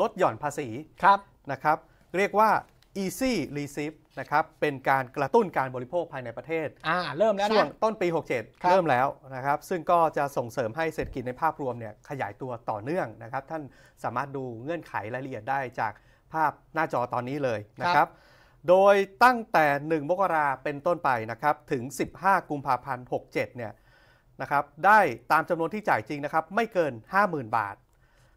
ลดหย่อนภาษีครับนะครับเรียกว่า Easy Receive นะครับเป็นการกระตุ้นการบริโภคภายในประเทศอ่าเริ่มแล้วนะช่วงต้นปี 67 เริ่มแล้วนะครับซึ่งก็จะส่งเสริมให้เศรษฐกิจในภาพรวมเนี่ยขยายตัวต่อเนื่องนะครับท่านสามารถดูเงื่อนไขรายละเอียดได้จากภาพหน้าจอตอนนี้เลยนะครับโดยตั้งแต่ 1 มกราเป็นต้นไปนะครับถึง 15 กุมภาพันธ์ 67 เนี่ยนะครับได้ตามจำนวนที่จ่ายจริงนะครับไม่เกิน 50,000 บาท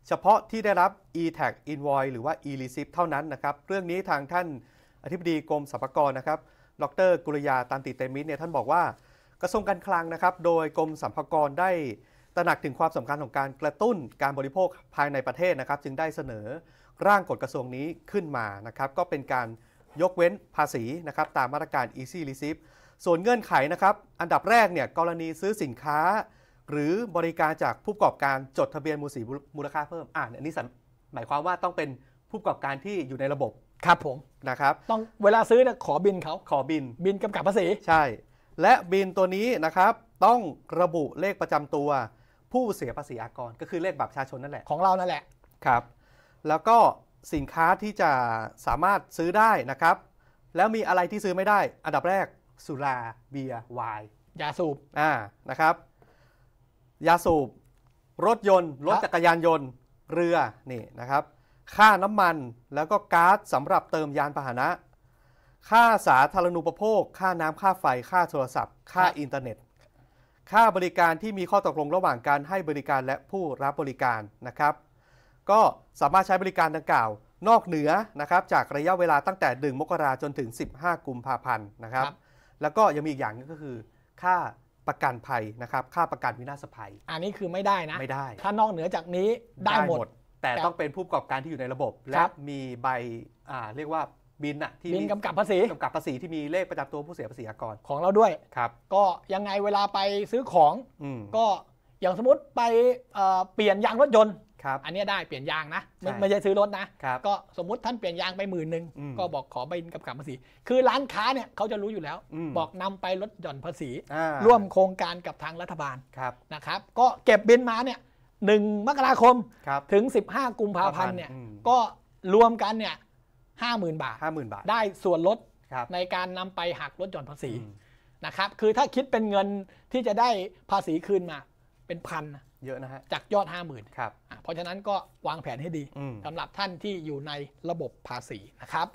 เฉพาะที่ได้รับ e-tag invoice หรือว่า e-receipt เท่านั้นนะครับ เรื่องนี้ทางท่านอธิบดีกรมสรรพากรนะครับ ดร กุลยาตันติเตมิตรเนี่ยท่านบอกว่ากระทรวงการคลังนะครับ โดยกรมสรรพากรได้ตระหนักถึงความสำคัญของการกระตุ้นการบริโภคภายในประเทศนะครับ จึงได้เสนอร่างกฎกระทรวงนี้ขึ้นมานะครับ ก็เป็นการยกเว้นภาษีนะครับตามมาตรการ Easy Receipt ส่วนเงื่อนไขนะครับ อันดับแรกเนี่ยกรณีซื้อสินค้าหรือบริการจากผู้ประกอบการจดทะเบียนมูลสีมูลค่าเพิ่ม อ่าอันนี้หมายความว่าต้องเป็นผู้ประกอบการที่อยู่ในระบบ ครับผมนะครับต้องเวลาซื้อนะขอบินเขา ขอบิน บินกำกับภาษี ใช่ และบินตัวนี้นะครับ ต้องระบุเลขประจำตัวผู้เสียภาษีอากรก็คือเลขบัตรประชาชนนั่นแหละ ของเรานั่นแหละ ครับ แล้วก็สินค้าที่จะสามารถซื้อได้นะครับ แล้วมีอะไรที่ซื้อไม่ได้ อันดับแรกสุราเบียร์ไวน์ยาสูบอ่านะครับยาสูบรถยนต์ รถจักรยานยนต์ เรือนี่นะครับ ค่าน้ำมันแล้วก็ก๊าซสำหรับเติมยานพาหนะ ค่าสาธารณูปโภค ค่าน้ำค่าไฟ ค่าโทรศัพท์ ค่าอินเทอร์เน็ต ค่าบริการที่มีข้อตกลงระหว่างการให้บริการและผู้รับบริการนะครับ ก็สามารถใช้บริการดังกล่าวนอกเหนือนะครับจากระยะเวลาตั้งแต่1มกราจนถึง 15 กุมภาพันธ์นะครับ แล้วก็ยังมีอีกอย่างก็คือ ค่าประกันภัยนะครับ ค่าประกันวินาศภัย อันนี้คือไม่ได้นะไม่ได้ ถ้านอกเหนือจากนี้ได้หมด แต่ต้องเป็นผู้ประกอบการที่อยู่ในระบบ และมีใบ เรียกว่าบินอะที่บินกำกับภาษีกำกับภาษีที่มีเลขประจำตัวผู้เสียภาษีอากรของเราด้วย ครับ ก็ยังไงเวลาไปซื้อของ ก็อย่างสมมติไปเปลี่ยนยางรถยนต์ครับอันนี้ได้เปลี่ยนยางนะไม่ไม่ใช่ซื้อรถนะ ก็สมมุติท่านเปลี่ยนยางไปหมื่นหนึ่ง ก็บอกขอใบกำกับภาษี คือร้านค้าเนี่ยเขาจะรู้อยู่แล้วบอกนำไปลดหย่อนภาษี ร่วมโครงการกับทางรัฐบาลนะครับ ก็เก็บบินมาเนี่ยหนึ่งมกราคมถึง 15 กุมภาพันธ์เนี่ยก็รวมกันเนี่ยห้าหมื่นบาทห้าหมื่นบาท ได้ส่วนลดในการนำไปหักลดหย่อนภาษีนะครับ คือถ้าคิดเป็นเงินที่จะได้ภาษีคืนมา เป็นพันนะเยอะนะฮะจากยอด 5 0,000ครับเพราะฉะนั้นก็วางแผนให้ดีสำหรับท่านที่อยู่ในระบบภาษีนะครับ